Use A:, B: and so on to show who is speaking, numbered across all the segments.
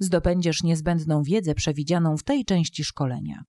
A: zdobędziesz niezbędną wiedzę przewidzianą w tej części szkolenia.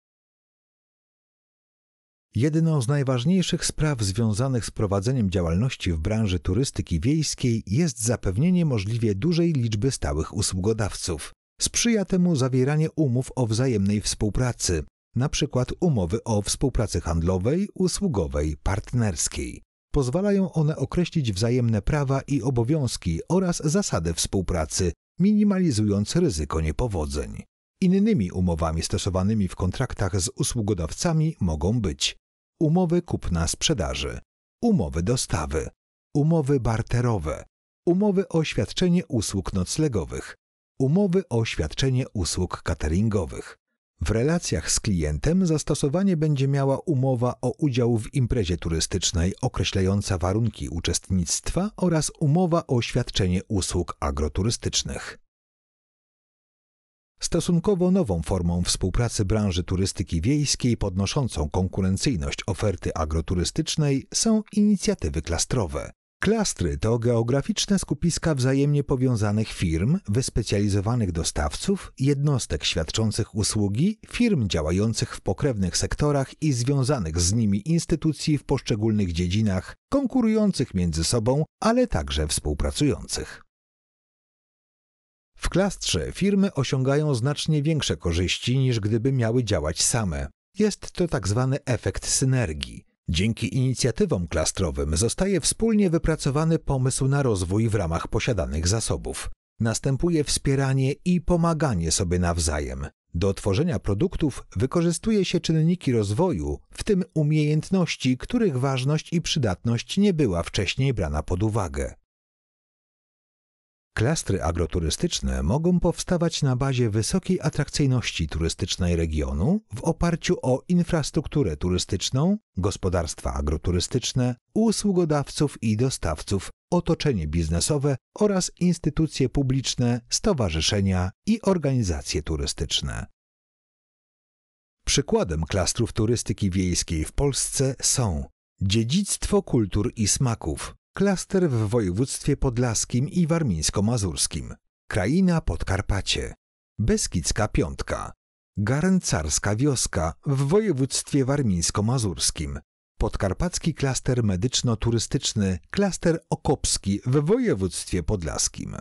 B: Jedną z najważniejszych spraw związanych z prowadzeniem działalności w branży turystyki wiejskiej jest zapewnienie możliwie dużej liczby stałych usługodawców. Sprzyja temu zawieranie umów o wzajemnej współpracy, np. umowy o współpracy handlowej, usługowej, partnerskiej. Pozwalają one określić wzajemne prawa i obowiązki oraz zasady współpracy, minimalizując ryzyko niepowodzeń. Innymi umowami stosowanymi w kontraktach z usługodawcami mogą być umowy kupna-sprzedaży, umowy dostawy, umowy barterowe, umowy o świadczenie usług noclegowych, umowy o świadczenie usług cateringowych, w relacjach z klientem zastosowanie będzie miała umowa o udział w imprezie turystycznej określająca warunki uczestnictwa oraz umowa o świadczenie usług agroturystycznych. Stosunkowo nową formą współpracy branży turystyki wiejskiej podnoszącą konkurencyjność oferty agroturystycznej są inicjatywy klastrowe. Klastry to geograficzne skupiska wzajemnie powiązanych firm, wyspecjalizowanych dostawców, jednostek świadczących usługi, firm działających w pokrewnych sektorach i związanych z nimi instytucji w poszczególnych dziedzinach, konkurujących między sobą, ale także współpracujących. W klastrze firmy osiągają znacznie większe korzyści niż gdyby miały działać same. Jest to tak zwany efekt synergii. Dzięki inicjatywom klastrowym zostaje wspólnie wypracowany pomysł na rozwój w ramach posiadanych zasobów. Następuje wspieranie i pomaganie sobie nawzajem. Do tworzenia produktów wykorzystuje się czynniki rozwoju, w tym umiejętności, których ważność i przydatność nie była wcześniej brana pod uwagę. Klastry agroturystyczne mogą powstawać na bazie wysokiej atrakcyjności turystycznej regionu w oparciu o infrastrukturę turystyczną, gospodarstwa agroturystyczne, usługodawców i dostawców, otoczenie biznesowe oraz instytucje publiczne, stowarzyszenia i organizacje turystyczne. Przykładem klastrów turystyki wiejskiej w Polsce są dziedzictwo kultur i smaków, Klaster w województwie podlaskim i warmińsko-mazurskim. Kraina Podkarpacie. Beskidzka Piątka. Garncarska Wioska w województwie warmińsko-mazurskim. Podkarpacki klaster medyczno-turystyczny, klaster Okopski w województwie podlaskim.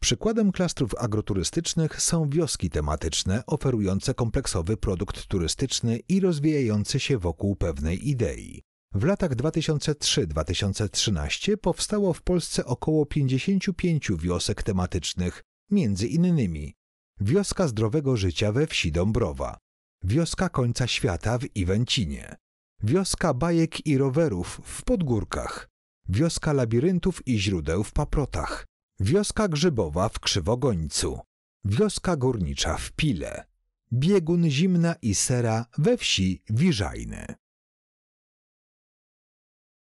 B: Przykładem klastrów agroturystycznych są wioski tematyczne oferujące kompleksowy produkt turystyczny i rozwijający się wokół pewnej idei. W latach 2003-2013 powstało w Polsce około 55 wiosek tematycznych, między innymi Wioska Zdrowego Życia we wsi Dąbrowa, Wioska Końca Świata w Iwęcinie, Wioska Bajek i Rowerów w Podgórkach, Wioska Labiryntów i Źródeł w Paprotach, Wioska Grzybowa w Krzywogońcu, Wioska Górnicza w Pile, Biegun Zimna i Sera we wsi Wiżajny.